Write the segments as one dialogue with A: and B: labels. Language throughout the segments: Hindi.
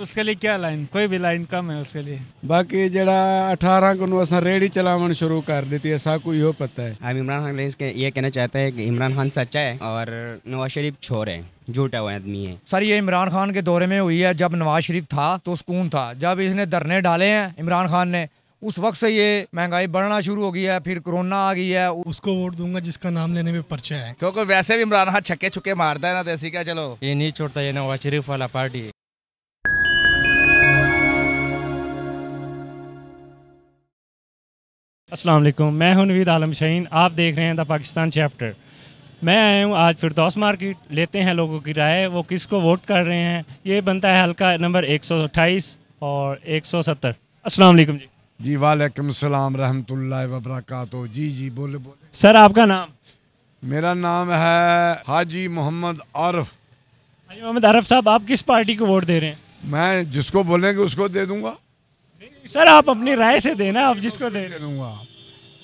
A: उसके लिए क्या लाइन कोई भी लाइन कम है उसके लिए
B: बाकी जरा अठारह को रेडी चलावन शुरू कर देती है ऐसा कोई पता है हम इमरान खान के ये कहना चाहते हैं कि इमरान खान सच्चा है और नवाज शरीफ छोर है झूठा हुआ आदमी है सर ये इमरान खान के दौरे में हुई है जब नवाज शरीफ था तो सुकून था जब इसने धरने डाले हैं इमरान खान ने उस वक्त से ये महंगाई बढ़ना शुरू हो गई है फिर कोरोना आ गई है उसको वोट दूंगा जिसका नाम लेने में पर्चा है क्योंकि वैसे भी इमरान खान छक्के छुक्के मारता है ना देसी का चलो
A: ये नहीं छोड़ता ये नवाज शरीफ वाला पार्टी असलम मैं हूं नवीद आलम शहीन आप देख रहे हैं द पाकिस्तान चैप्टर मैं आया हूं आज फिर दोस्त मार्केट लेते हैं लोगों की राय वो किसको वोट कर रहे हैं ये बनता है हल्का नंबर 128 और 170
C: सौ जी जी वालेकुम सलाम रहमतुल्लाह वबरकत जी जी बोले बोले
A: सर आपका नाम
C: मेरा नाम है हाजी मोहम्मद आरफ हाजी मोहम्मद आरफ साहब आप किस पार्टी को वोट दे रहे हैं मैं जिसको बोलेंगे उसको दे दूंगा सर आप अपनी राय से देना आप जिसको दे दूंगा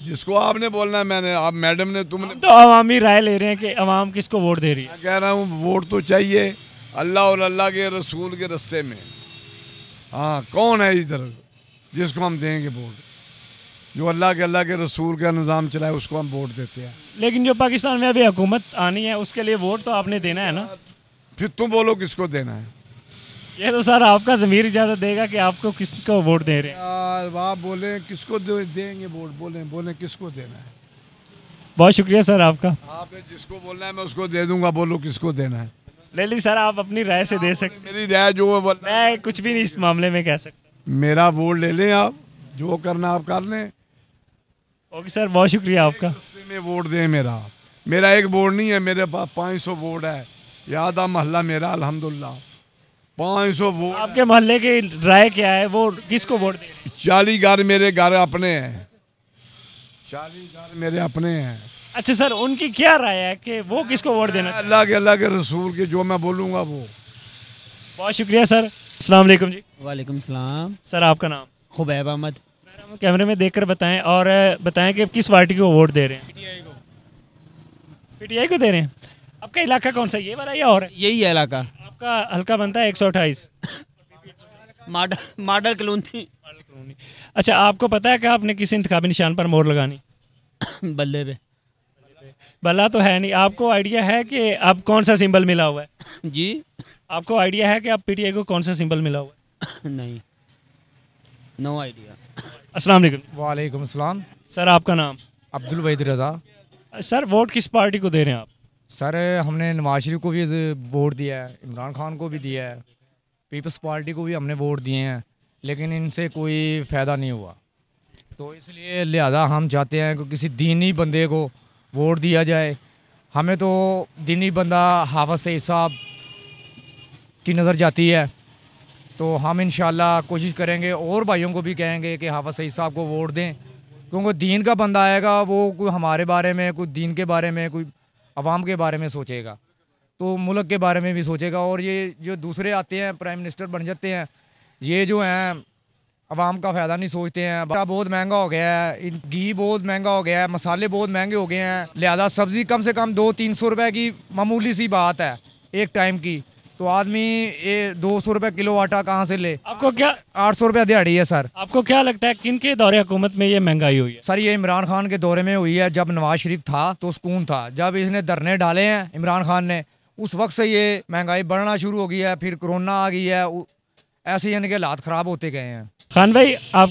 C: जिसको आपने बोलना है मैंने आप मैडम ने तुमने
A: तो अवामी राय ले रहे हैं कि अवाम
C: किसको वोट दे रही है कह रहा हूँ वोट तो चाहिए अल्लाह और अल्लाह के रसूल के रस्ते में हाँ कौन है इधर जिसको हम देंगे वोट जो अल्लाह के अल्लाह के रसूल का निज़ाम चलाए उसको हम वोट देते हैं
A: लेकिन जो पाकिस्तान में अभी हुकूमत आनी है
C: उसके लिए वोट तो आपने देना है ना फिर तुम बोलो किसको देना है
A: ये तो सर आपका जमीर इजाजत देगा कि आपको किसको वोट दे रहे
C: हैं आप बोले किसको देंगे वोट बोले बोले किसको देना है बहुत शुक्रिया सर आपका आपने जिसको बोलना है मैं उसको दे दूंगा बोलो किसको देना है ले ली सर आप अपनी राय से दे हाँ, सकते मेरी राय जो है मैं कुछ भी नहीं इस मामले में कह सकता मेरा वोट ले लें आप जो करना आप कर लें ओके सर बहुत शुक्रिया आपका में वोट दें मेरा मेरा एक वोट नहीं है मेरे पास पाँच सौ वोट है यादा महल्ला मेरा अलहमदुल्ला पाँच सौ वोट आपके मोहल्ले की राय क्या है वो किसको वोट दे चालीस घर मेरे घर अपने हैं चालीस घर मेरे अपने हैं अच्छा सर उनकी क्या राय है कि वो किसको वोट देना अल्लाह के अल्लाह के रसूल के जो मैं बोलूँगा वो बहुत शुक्रिया सर अस्सलाम
A: वालेकुम जी वालेकुम सलाम सर आपका नाम खुबैब अहमद कैमरे में देखकर बताएं और बताएं कि किस पार्टी को वोट दे रहे हैं पीटीआई को पीटीआई को दे रहे हैं आपका इलाका कौन सा ये वाला या और यही है इलाका आपका हल्का बनता है एक सौ अट्ठाईस मॉडल मॉडल कलोनी अच्छा आपको पता है कि आपने किसी इंतबी निशान पर मोर लगानी बल्ले पे बल्ला तो है नहीं आपको आइडिया है कि आप कौन सा सिंबल मिला हुआ है जी आपको आइडिया है कि आप पीटीए को कौन सा सिंबल मिला हुआ है नहीं नो आइडिया अस्सलाम वालेकुम वालेकुम सलाम सर आपका नाम अब्दुल वहीद रज़ा सर वोट किस पार्टी को दे रहे हैं आप सर
B: हमने नवाज शरीफ को भी वोट दिया है इमरान खान को भी दिया है पीपल्स पार्टी को भी हमने वोट दिए हैं लेकिन इनसे कोई फ़ायदा नहीं हुआ तो इसलिए लिहाजा हम चाहते हैं कि किसी दीनी बंदे को वोट दिया जाए हमें तो दीनी बंदा हाफज सईद साहब की नज़र जाती है तो हम इन कोशिश करेंगे और भाइयों को भी कहेंगे कि हाफज सईद साहब को वोट दें क्योंकि दीन का बंदा आएगा वो कोई हमारे बारे में कोई दीन के बारे में कोई आवाम के बारे में सोचेगा तो मुल्क के बारे में भी सोचेगा और ये जो दूसरे आते हैं प्राइम मिनिस्टर बन जाते हैं ये जो हैं आवाम का फ़ायदा नहीं सोचते हैं बड़ा बहुत महंगा हो गया है घी बहुत महंगा हो गया है मसाले बहुत महंगे हो गए हैं लिहाजा सब्ज़ी कम से कम दो तीन सौ रुपये की मामूली सी बात है एक टाइम की तो आदमी ये दो सौ रुपये किलो आटा कहाँ से ले आपको क्या आठ सौ रुपया दिहाड़ी है सर आपको क्या लगता है किन के दौरे हुकूमत में ये महंगाई हुई है सर ये इमरान खान के दौरे में हुई है जब नवाज शरीफ था तो सुकून था जब इसने धरने डाले हैं इमरान खान ने उस वक्त से ये महंगाई बढ़ना शुरू हो गई है फिर कोरोना आ गई है ऐसे यानी कि हालात ख़राब होते गए हैं
A: खान भाई आप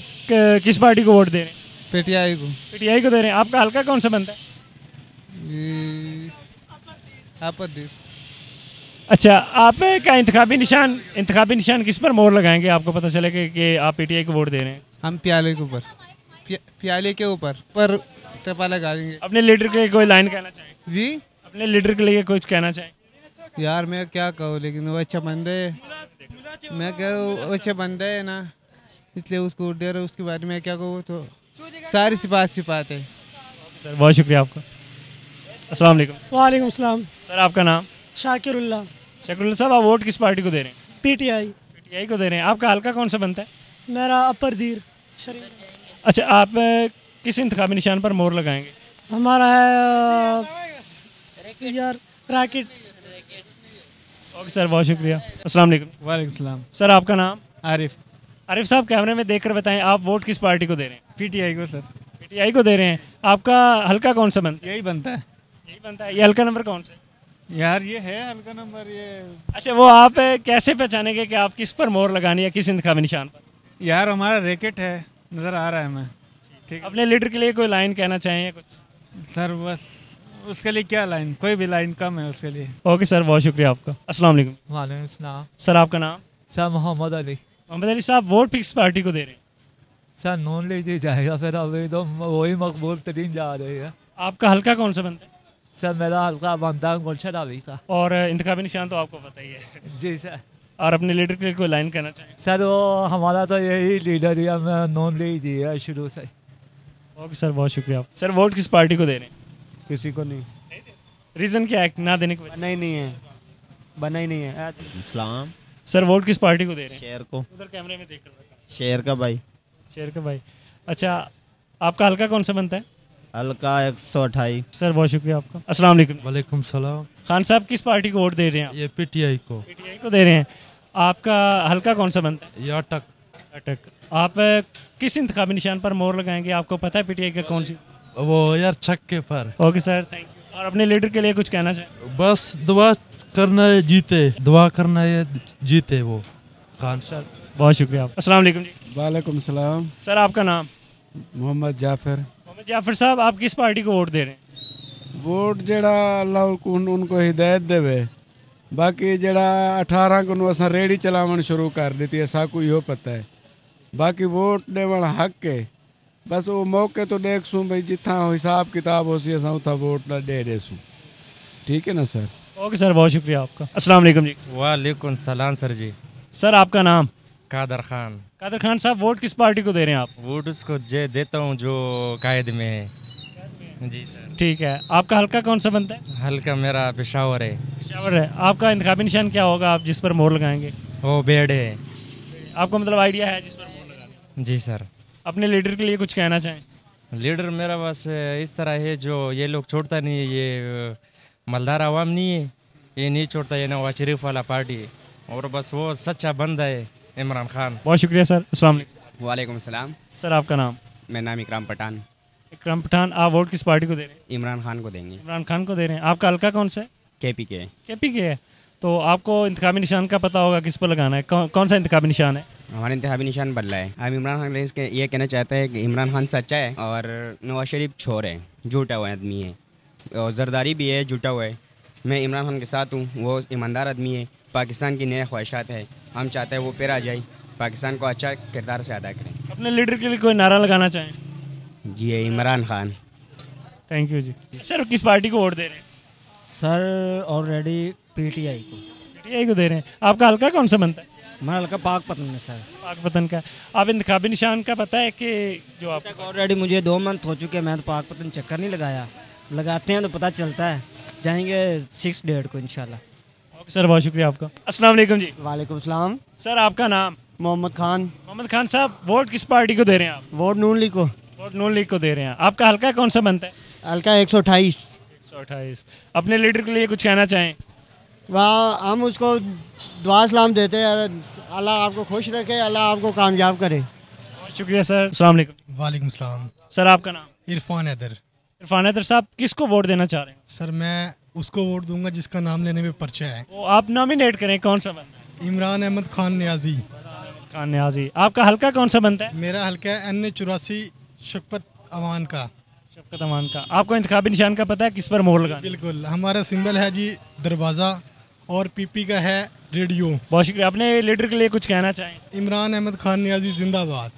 A: किस पार्टी को वोट दे रहे हैं पीटीआई को पीटीआई को दे रहे हैं आपका हल्का कौन सा बनता है अच्छा आप का इंतबी निशान इंतबी निशान किस पर मोर लगाएंगे आपको पता चले कि, कि आप पीटीआई को वोट दे रहे हैं हम प्याले के ऊपर प्याले के ऊपर पर टपा लगा देंगे अपने लीडर के लिए कोई लाइन कहना चाहिए जी अपने लीडर के लिए कुछ कहना चाहिए यार मैं क्या कहूँ लेकिन वो अच्छा बंदे मैं क्या
B: अच्छे बंदे है ना इसलिए उसको दे रहा उसके बारे में क्या कहूँ तो सारी
A: सिफात सिफात है सर बहुत शुक्रिया आपका असल वालेकुम सर आपका नाम शाकिरुल्ला शकुल साहब आप वोट किस पार्टी को दे रहे हैं पीटीआई पीटीआई को दे रहे हैं आपका हल्का कौन सा बनता है मेरा अपर धीर अच्छा आप किस इंतबी निशान पर मोर लगाएंगे हमारा है राकेट ओके सर बहुत शुक्रिया असल वालेकुम सर आपका नाम आरिफ आरिफ साहब कैमरे में देखकर बताएं आप वोट किस पार्टी को दे रहे हैं पीटीआई को सर पीटीआई को दे रहे हैं आपका हल्का कौन सा बनता है यही बनता है यही बनता है ये हल्का नंबर कौन सा है यार ये है हल्का नंबर ये अच्छा वो आप कैसे पहचानेंगे कि आप किस पर मोर लगानी है किस इंतखा निशान पर यार हमारा रैकेट है नज़र आ रहा है हमें ठीक अपने लीडर के लिए कोई लाइन कहना चाहिए कुछ सर बस उसके लिए क्या लाइन कोई भी लाइन कम है उसके लिए ओके सर बहुत शुक्रिया आपका असल वालेकुम सर आपका नाम सर मोहम्मद अली मोहम्मद अली साहब वोट फिक्स पार्टी को दे रहे हैं सर नॉन लीजिए जाएगा फिर अभी तो वही मकबूल तरीन जा रही है आपका हल्का कौन सा बनता है सर मेरा हल्का खानदान गुलशन आवी था और इंतबी निशान तो आपको पता ही है जी सर और अपने लीडर के लिए कोई लाइन कहना चाहिए सर वो हमारा तो यही लीडर ही हमें नॉन ले ही है शुरू से ओके सर बहुत शुक्रिया आप सर वोट किस पार्टी को दे रहे हैं किसी को नहीं, रीज़न क्या है ना देने को बना ही नहीं है बना ही नहीं है इस्लाम सर वोट किस पार्टी को दे रहे हैं शेयर को उधर कैमरे में देख कर शेर का भाई शेर का भाई अच्छा आपका हल्का कौन सा बनता है हल्का एक सौ अठाई सर बहुत शुक्रिया आपका अस्सलाम वालेकुम सलाम खान साहब किस पार्टी को वोट दे रहे हैं ये पीटीआई को पीटीआई को दे रहे हैं आपका हल्का कौन सा बनता है ये अटक अटक आप किस इंतबी निशान पर मोर लगाएंगे आपको पता है पीटीआई का कौन सी वो यार छक्के पर ओके सर थैंक यू और अपने लीडर के लिए कुछ कहना चाहिए बस दुआ करना है जीते दुआ करना है जीते वो खान सर बहुत शुक्रिया अस्सलाम असल वालेकुम सर आपका नाम मोहम्मद जाफर
C: जाफर साहब आप किस पार्टी को वोट दे रहे हैं वोट जरा अल्लाह उनको हिदायत देवे बाकी जरा अठारह को असा रेहड़ी चलावन शुरू कर दी ऐसा कोई यो पता है बाकी वोट देवण हक है बस वो मौके तो देख सूँ भाई जितना हिसाब किताब हो सी असा उतना वोट ना दे दे सूँ ठीक है ना सर
A: ओके सर बहुत शुक्रिया आपका असलम जी
C: वालेकुम सलाम सर जी
A: सर आपका नाम कादर खान कादर खान साहब वोट किस पार्टी को दे रहे हैं आप वोट उसको जे देता हूँ जो कायद में है जी सर ठीक है आपका हल्का कौन सा बनता है हल्का मेरा पेशावर है पेशावर है आपका इंतबी निशान क्या होगा आप जिस पर मोर लगाएंगे वो बेड है आपको मतलब आइडिया है जिस पर मोर लगाना जी सर अपने लीडर के लिए कुछ कहना चाहें लीडर मेरा बस इस तरह है जो ये लोग छोड़ता नहीं है ये मलदार आवाम नहीं है ये नहीं छोड़ता ये नवाज शरीफ वाला पार्टी और बस वो सच्चा बंदा है
B: इमरान खान बहुत शुक्रिया सर असल वालेकुम सलाम सर आपका नाम मेरा नाम इकराम पठान
A: इकराम पठान आप वोट किस पार्टी को दे रहे हैं इमरान खान को देंगे इमरान खान को दे रहे हैं आपका हल्का कौन सा है के पी के के पी के है तो आपको इंतबी निशान का पता होगा किस पर लगाना है कौन, कौन सा इंतबी निशान
B: है हमारे इंतबी निशान बदला है हम इमरान खान के ये कहना चाहते हैं कि इमरान खान सच्चा है और नवाज शरीफ छोर है झूठा हुआ आदमी है और जरदारी भी है झूठा हुआ है मैं इमरान खान के साथ हूँ वो ईमानदार आदमी है पाकिस्तान की नए ख्वाहिशात है हम चाहते हैं वो फिर आ जाए पाकिस्तान को अच्छा किरदार से अदा करें
A: अपने लीडर के लिए कोई नारा लगाना चाहें
B: जी इमरान खान
A: थैंक यू जी सर किस पार्टी को वोट दे रहे हैं सर ऑलरेडी पीटीआई को पीटीआई को दे रहे हैं आपका हल्का कौन सा बनता है हमारा हल्का पाक पतन है सर पाक पतन का आप इंतबी निशान का पता है कि जो आप ऑलरेडी मुझे दो मंथ हो चुके हैं मैं तो पाक पतन चक्कर नहीं लगाया लगाते हैं तो पता चलता है जाएंगे सिक्स डेट को इनशाला सर बहुत शुक्रिया आपका अस्सलाम जी वालेकुम सलाम सर आपका नाम मोहम्मद खान मोहम्मद खान साहब वोट किस पार्टी को दे रहे हैं आप वोट नून लीग को वोट नून लीग को दे रहे हैं आपका हल्का कौन सा बनता है हल्का एक सौ अठाईस एक सौ अट्ठाईस अपने लीडर के लिए कुछ कहना चाहें वाह हम उसको दुआ सलाम देते हैं अल्लाह आपको खुश रखे अल्लाह आपको कामयाब करे बहुत शुक्रिया सर अलैक वालेकुम सलाम सर आपका नाम इरफान हैदर इरफान हैदर साहब किसको वोट देना चाह रहे हैं सर मैं उसको वोट दूंगा जिसका नाम लेने में पर्चा है वो तो आप नॉमिनेट करें कौन सा बनता इमरान अहमद खान न्याजी खान न्याजी आपका हल्का कौन सा बनता है मेरा हल्का है एन चौरासी शफकत अवान का शफकत अवान का आपको इंतबी निशान का पता है किस पर मोहर लगा बिल्कुल हमारा सिंबल है जी दरवाज़ा और पीपी का है रेडियो बहुत शुक्रिया अपने लीडर के लिए कुछ कहना चाहें इमरान अहमद खान न्याजी जिंदाबाद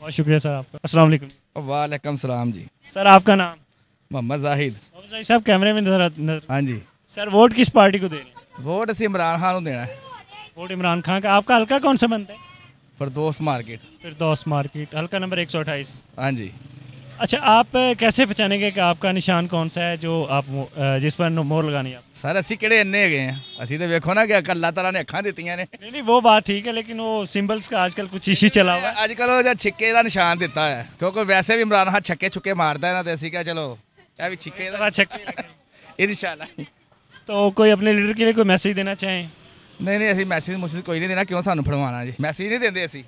A: बहुत शुक्रिया सर आपका असल वालेकुम सलाम जी सर आपका नाम मोहम्मद जाहिद भाई साहब कैमरे में नजर हाँ जी सर वोट किस पार्टी को देना वोट असं इमरान खान को देना है वोट इमरान खान का आपका हल्का कौन सा बनता है फिरदौस मार्केट फिरदौस मार्केट हल्का नंबर एक हाँ जी अच्छा आप कैसे पहचानेंगे कि आपका निशान कौन सा है जो आप जिस पर मोहर लगानी आप सर असं कि इन्ने है असं तो वेखो ना कि अल्लाह तला ने अखा दिखाई ने नहीं नहीं वो बात ठीक है लेकिन वो सिंबल्स
B: का आजकल कुछ इशू चला हुआ है अजकल छिके का निशान दिता है क्योंकि वैसे भी इमरान खान छक्के छुके मारता है ना तो असं क्या चलो अभी छिक्का छिक्का इनशाला तो कोई अपने लीडर के लिए कोई मैसेज देना चाहें नहीं नहीं असं मैसेज मुसेज कोई नहीं देना क्यों सू फड़वाना जी मैसेज नहीं देते असी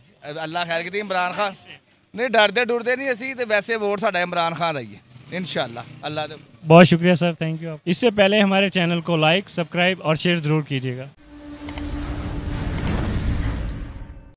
B: अल्लाह खैर की इमरान खान नहीं डरते डुरते नहीं असी तो वैसे वोट साढ़ा इमरान
C: खान आई है इनशाला अल्लाह
A: बहुत शुक्रिया सर थैंक यू इससे पहले हमारे चैनल को लाइक सब्सक्राइब और शेयर ज़रूर कीजिएगा